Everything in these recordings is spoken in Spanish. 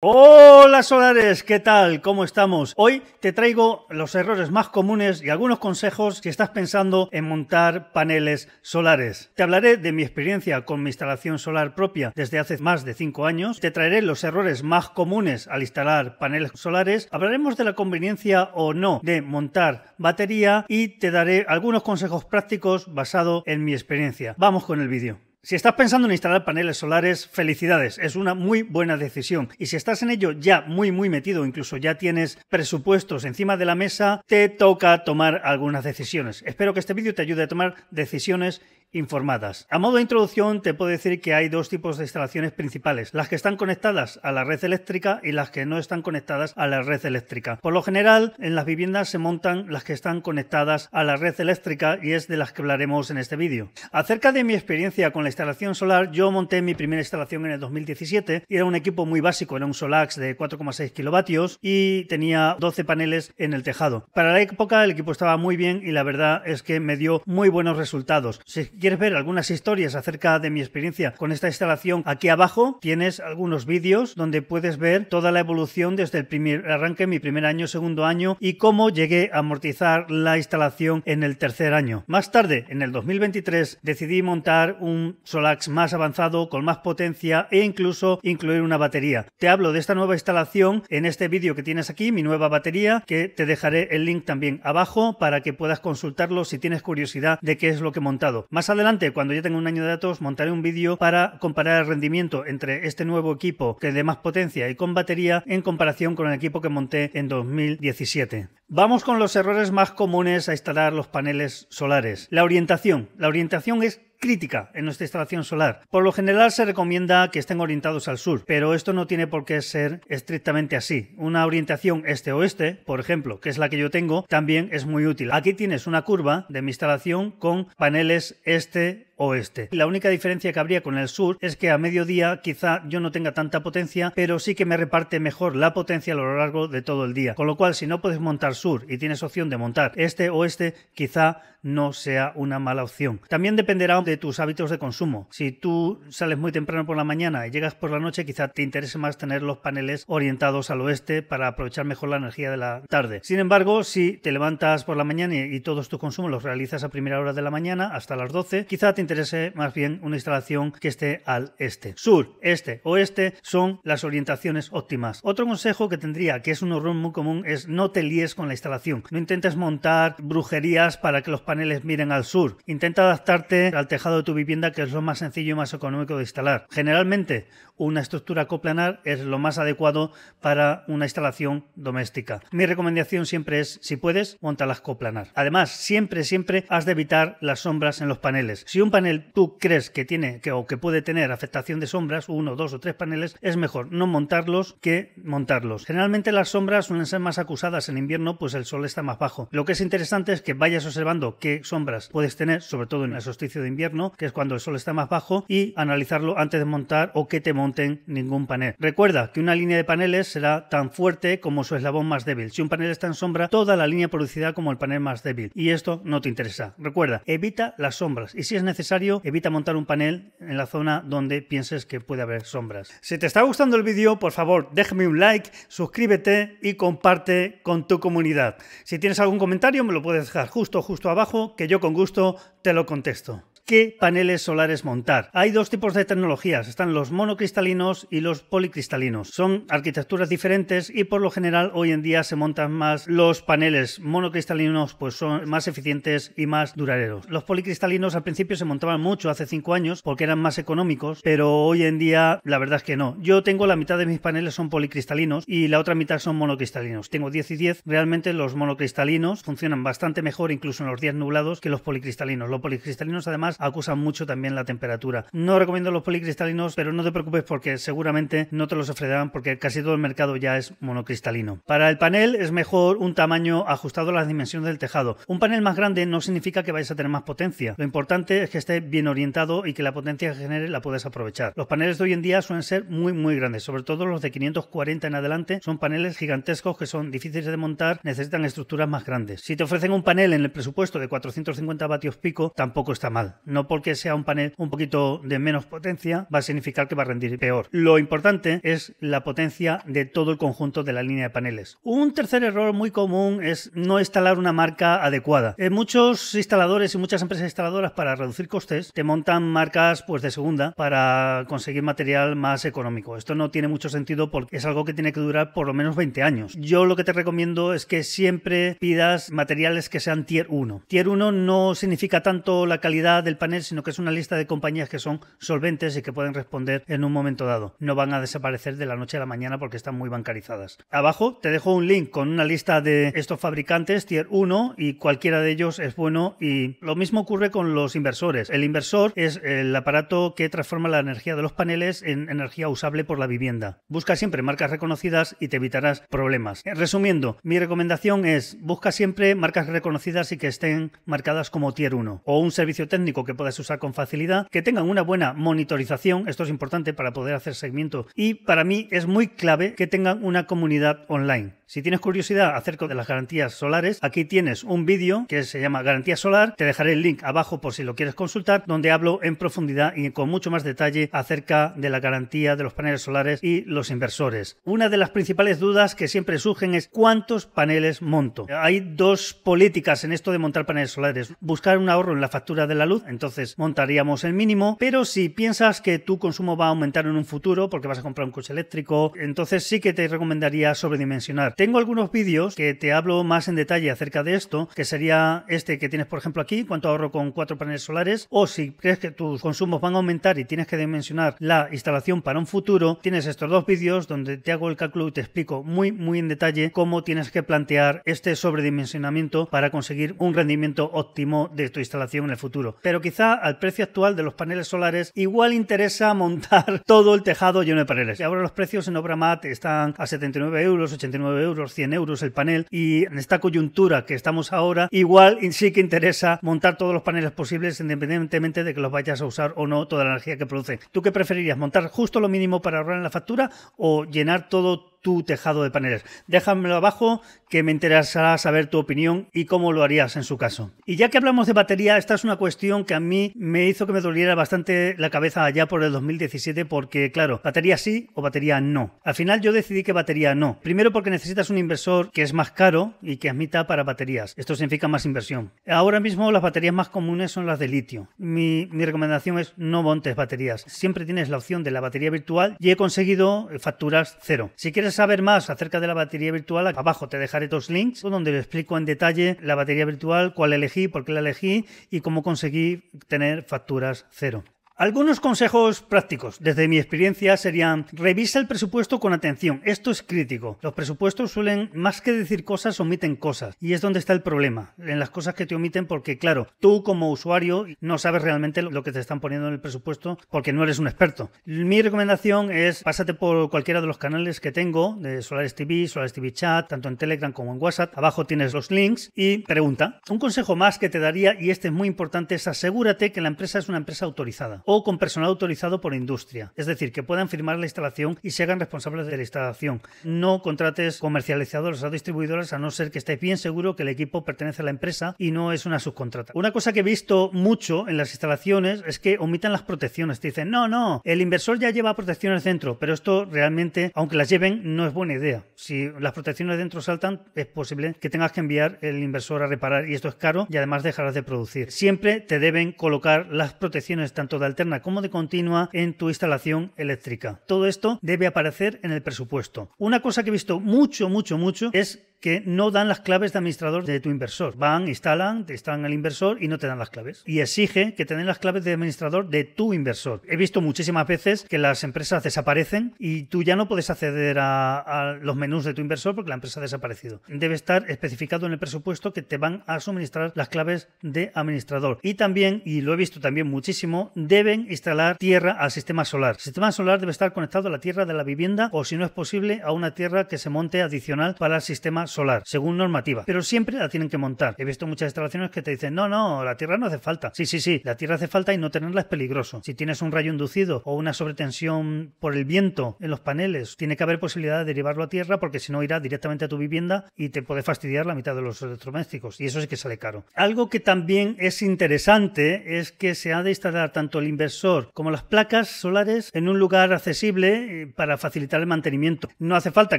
Hola solares, ¿qué tal? ¿Cómo estamos? Hoy te traigo los errores más comunes y algunos consejos si estás pensando en montar paneles solares. Te hablaré de mi experiencia con mi instalación solar propia desde hace más de 5 años, te traeré los errores más comunes al instalar paneles solares, hablaremos de la conveniencia o no de montar batería y te daré algunos consejos prácticos basado en mi experiencia. Vamos con el vídeo. Si estás pensando en instalar paneles solares, felicidades, es una muy buena decisión. Y si estás en ello ya muy muy metido, incluso ya tienes presupuestos encima de la mesa, te toca tomar algunas decisiones. Espero que este vídeo te ayude a tomar decisiones informadas. A modo de introducción, te puedo decir que hay dos tipos de instalaciones principales, las que están conectadas a la red eléctrica y las que no están conectadas a la red eléctrica. Por lo general, en las viviendas se montan las que están conectadas a la red eléctrica y es de las que hablaremos en este vídeo. Acerca de mi experiencia con la instalación solar, yo monté mi primera instalación en el 2017 y era un equipo muy básico, era un Solax de 4,6 kilovatios y tenía 12 paneles en el tejado. Para la época el equipo estaba muy bien y la verdad es que me dio muy buenos resultados quieres ver algunas historias acerca de mi experiencia con esta instalación, aquí abajo tienes algunos vídeos donde puedes ver toda la evolución desde el primer arranque, mi primer año, segundo año y cómo llegué a amortizar la instalación en el tercer año. Más tarde, en el 2023, decidí montar un Solax más avanzado, con más potencia e incluso incluir una batería. Te hablo de esta nueva instalación en este vídeo que tienes aquí, mi nueva batería, que te dejaré el link también abajo para que puedas consultarlo si tienes curiosidad de qué es lo que he montado. Más adelante, cuando ya tenga un año de datos, montaré un vídeo para comparar el rendimiento entre este nuevo equipo que es de más potencia y con batería en comparación con el equipo que monté en 2017. Vamos con los errores más comunes a instalar los paneles solares. La orientación. La orientación es crítica en nuestra instalación solar. Por lo general se recomienda que estén orientados al sur, pero esto no tiene por qué ser estrictamente así. Una orientación este-oeste, por ejemplo, que es la que yo tengo, también es muy útil. Aquí tienes una curva de mi instalación con paneles este oeste. La única diferencia que habría con el sur es que a mediodía quizá yo no tenga tanta potencia, pero sí que me reparte mejor la potencia a lo largo de todo el día. Con lo cual, si no puedes montar sur y tienes opción de montar este oeste, quizá no sea una mala opción. También dependerá de tus hábitos de consumo. Si tú sales muy temprano por la mañana y llegas por la noche, quizá te interese más tener los paneles orientados al oeste para aprovechar mejor la energía de la tarde. Sin embargo, si te levantas por la mañana y todos tus consumos los realizas a primera hora de la mañana hasta las 12, quizá te interese más bien una instalación que esté al este. Sur, este, oeste son las orientaciones óptimas. Otro consejo que tendría, que es un error muy común, es no te líes con la instalación. No intentes montar brujerías para que los paneles miren al sur. Intenta adaptarte al tejado de tu vivienda, que es lo más sencillo y más económico de instalar. Generalmente, una estructura coplanar es lo más adecuado para una instalación doméstica. Mi recomendación siempre es, si puedes, las coplanar. Además, siempre, siempre has de evitar las sombras en los paneles. Si un tú crees que tiene que, o que puede tener afectación de sombras, uno, dos o tres paneles, es mejor no montarlos que montarlos. Generalmente las sombras suelen ser más acusadas en invierno, pues el sol está más bajo. Lo que es interesante es que vayas observando qué sombras puedes tener, sobre todo en el solsticio de invierno, que es cuando el sol está más bajo, y analizarlo antes de montar o que te monten ningún panel. Recuerda que una línea de paneles será tan fuerte como su eslabón más débil. Si un panel está en sombra, toda la línea producida como el panel más débil. Y esto no te interesa. Recuerda, evita las sombras y si es necesario, evita montar un panel en la zona donde pienses que puede haber sombras. Si te está gustando el vídeo, por favor, déjame un like, suscríbete y comparte con tu comunidad. Si tienes algún comentario, me lo puedes dejar justo, justo abajo, que yo con gusto te lo contesto qué paneles solares montar. Hay dos tipos de tecnologías, están los monocristalinos y los policristalinos. Son arquitecturas diferentes y por lo general hoy en día se montan más los paneles monocristalinos, pues son más eficientes y más duraderos. Los policristalinos al principio se montaban mucho hace cinco años porque eran más económicos, pero hoy en día la verdad es que no. Yo tengo la mitad de mis paneles son policristalinos y la otra mitad son monocristalinos. Tengo 10 y 10. Realmente los monocristalinos funcionan bastante mejor incluso en los días nublados que los policristalinos. Los policristalinos además acusan mucho también la temperatura. No recomiendo los policristalinos, pero no te preocupes porque seguramente no te los ofrecerán porque casi todo el mercado ya es monocristalino. Para el panel es mejor un tamaño ajustado a las dimensiones del tejado. Un panel más grande no significa que vayas a tener más potencia. Lo importante es que esté bien orientado y que la potencia que genere la puedas aprovechar. Los paneles de hoy en día suelen ser muy muy grandes, sobre todo los de 540 en adelante son paneles gigantescos que son difíciles de montar, necesitan estructuras más grandes. Si te ofrecen un panel en el presupuesto de 450 vatios pico, tampoco está mal no porque sea un panel un poquito de menos potencia va a significar que va a rendir peor. Lo importante es la potencia de todo el conjunto de la línea de paneles. Un tercer error muy común es no instalar una marca adecuada. En muchos instaladores y muchas empresas instaladoras para reducir costes te montan marcas pues de segunda para conseguir material más económico. Esto no tiene mucho sentido porque es algo que tiene que durar por lo menos 20 años. Yo lo que te recomiendo es que siempre pidas materiales que sean tier 1. Tier 1 no significa tanto la calidad del panel, sino que es una lista de compañías que son solventes y que pueden responder en un momento dado. No van a desaparecer de la noche a la mañana porque están muy bancarizadas. Abajo te dejo un link con una lista de estos fabricantes tier 1 y cualquiera de ellos es bueno y lo mismo ocurre con los inversores. El inversor es el aparato que transforma la energía de los paneles en energía usable por la vivienda. Busca siempre marcas reconocidas y te evitarás problemas. Eh, resumiendo, mi recomendación es busca siempre marcas reconocidas y que estén marcadas como tier 1 o un servicio técnico que puedas usar con facilidad, que tengan una buena monitorización, esto es importante para poder hacer seguimiento y para mí es muy clave que tengan una comunidad online. Si tienes curiosidad acerca de las garantías solares, aquí tienes un vídeo que se llama Garantía Solar, te dejaré el link abajo por si lo quieres consultar, donde hablo en profundidad y con mucho más detalle acerca de la garantía de los paneles solares y los inversores. Una de las principales dudas que siempre surgen es cuántos paneles monto. Hay dos políticas en esto de montar paneles solares, buscar un ahorro en la factura de la luz, entonces montaríamos el mínimo, pero si piensas que tu consumo va a aumentar en un futuro porque vas a comprar un coche eléctrico, entonces sí que te recomendaría sobredimensionar. Tengo algunos vídeos que te hablo más en detalle acerca de esto, que sería este que tienes por ejemplo aquí, cuánto ahorro con cuatro paneles solares, o si crees que tus consumos van a aumentar y tienes que dimensionar la instalación para un futuro, tienes estos dos vídeos donde te hago el cálculo y te explico muy muy en detalle cómo tienes que plantear este sobredimensionamiento para conseguir un rendimiento óptimo de tu instalación en el futuro. Pero quizá al precio actual de los paneles solares igual interesa montar todo el tejado lleno de paneles. Y ahora los precios en Obramat están a 79 euros, 89 euros, 100 euros el panel y en esta coyuntura que estamos ahora igual sí que interesa montar todos los paneles posibles independientemente de que los vayas a usar o no toda la energía que produce. ¿Tú qué preferirías? ¿Montar justo lo mínimo para ahorrar en la factura o llenar todo tu tejado de paneles. Déjamelo abajo que me interesará saber tu opinión y cómo lo harías en su caso. Y ya que hablamos de batería, esta es una cuestión que a mí me hizo que me doliera bastante la cabeza allá por el 2017 porque, claro, batería sí o batería no. Al final yo decidí que batería no. Primero porque necesitas un inversor que es más caro y que admita para baterías. Esto significa más inversión. Ahora mismo las baterías más comunes son las de litio. Mi, mi recomendación es no montes baterías. Siempre tienes la opción de la batería virtual y he conseguido facturas cero. Si quieres saber más acerca de la batería virtual, abajo te dejaré dos links donde lo explico en detalle la batería virtual, cuál elegí, por qué la elegí y cómo conseguí tener facturas cero. Algunos consejos prácticos desde mi experiencia serían revisa el presupuesto con atención, esto es crítico. Los presupuestos suelen más que decir cosas omiten cosas y es donde está el problema, en las cosas que te omiten porque claro, tú como usuario no sabes realmente lo que te están poniendo en el presupuesto porque no eres un experto. Mi recomendación es pásate por cualquiera de los canales que tengo de Solaris TV, Solaris TV Chat, tanto en Telegram como en WhatsApp, abajo tienes los links y pregunta. Un consejo más que te daría y este es muy importante es asegúrate que la empresa es una empresa autorizada o con personal autorizado por industria. Es decir, que puedan firmar la instalación y se hagan responsables de la instalación. No contrates comercializadores o distribuidores a no ser que estéis bien seguro que el equipo pertenece a la empresa y no es una subcontrata. Una cosa que he visto mucho en las instalaciones es que omitan las protecciones. dicen, no, no, el inversor ya lleva protecciones dentro, pero esto realmente, aunque las lleven, no es buena idea. Si las protecciones dentro saltan, es posible que tengas que enviar el inversor a reparar y esto es caro y además dejarás de producir. Siempre te deben colocar las protecciones tanto de alta como de continua en tu instalación eléctrica. Todo esto debe aparecer en el presupuesto. Una cosa que he visto mucho, mucho, mucho es que no dan las claves de administrador de tu inversor. Van, instalan, te instalan el inversor y no te dan las claves. Y exige que te den las claves de administrador de tu inversor. He visto muchísimas veces que las empresas desaparecen y tú ya no puedes acceder a, los menús de tu inversor porque la empresa ha desaparecido. Debe estar especificado en el presupuesto que te van a suministrar las claves de administrador. Y también, y lo he visto también muchísimo, deben instalar tierra al sistema solar. El sistema solar debe estar conectado a la tierra de la vivienda o si no es posible a una tierra que se monte adicional para el sistema solar, según normativa, pero siempre la tienen que montar. He visto muchas instalaciones que te dicen, no, no, la Tierra no hace falta. Sí, sí, sí, la Tierra hace falta y no tenerla es peligroso. Si tienes un rayo inducido o una sobretensión por el viento en los paneles, tiene que haber posibilidad de derivarlo a Tierra porque si no irá directamente a tu vivienda y te puede fastidiar la mitad de los electrodomésticos y eso sí que sale caro. Algo que también es interesante es que se ha de instalar tanto el inversor como las placas solares en un lugar accesible eh, para facilitar el mantenimiento. No hace falta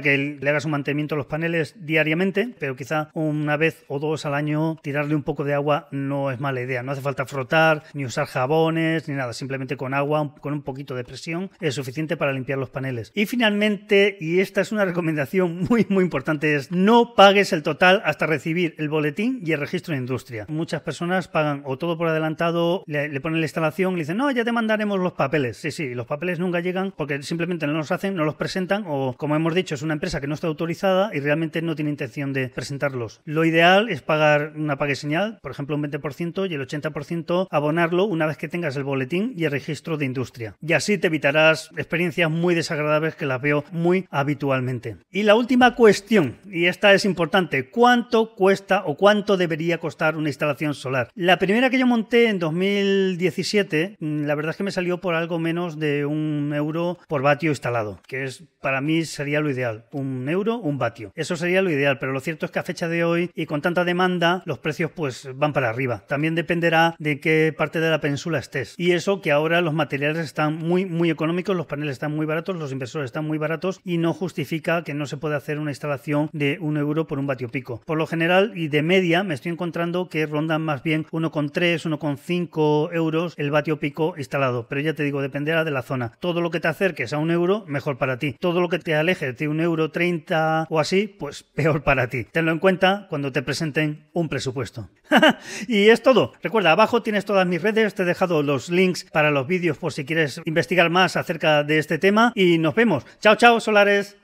que le hagas un mantenimiento a los paneles diariamente diariamente, pero quizá una vez o dos al año tirarle un poco de agua no es mala idea. No hace falta frotar, ni usar jabones, ni nada. Simplemente con agua, con un poquito de presión, es suficiente para limpiar los paneles. Y finalmente, y esta es una recomendación muy, muy importante, es no pagues el total hasta recibir el boletín y el registro de industria. Muchas personas pagan o todo por adelantado, le, ponen la instalación, le dicen, no, ya te mandaremos los papeles. Sí, sí, los papeles nunca llegan porque simplemente no los hacen, no los presentan o, como hemos dicho, es una empresa que no está autorizada y realmente no tiene intención de presentarlos. Lo ideal es pagar una pague señal, por ejemplo un 20% y el 80% abonarlo una vez que tengas el boletín y el registro de industria. Y así te evitarás experiencias muy desagradables que las veo muy habitualmente. Y la última cuestión, y esta es importante, ¿cuánto cuesta o cuánto debería costar una instalación solar? La primera que yo monté en 2017, mm, la verdad es que me salió por algo menos de un euro por vatio instalado, que es para mí sería lo ideal, un euro, un vatio. Eso sería lo ideal pero lo cierto es que a fecha de hoy y con tanta demanda, los precios pues van para arriba. También dependerá de qué parte de la península estés. Y eso que ahora los materiales están muy, muy económicos, los paneles están muy baratos, los inversores están muy baratos y no justifica que no se pueda hacer una instalación de un euro por un vatio pico. Por lo general y de media me estoy encontrando que rondan más bien 1,3, 1,5 euros el vatio pico instalado. Pero ya te digo, dependerá de la zona. Todo lo que te acerques a un euro, mejor para ti. Todo lo que te alejes de un euro 30 o así, pues peor para ti. Tenlo en cuenta cuando te presenten un presupuesto. y es todo. Recuerda, abajo tienes todas mis redes, te he dejado los links para los vídeos por si quieres investigar más acerca de este tema y nos vemos. Chao, chao, solares.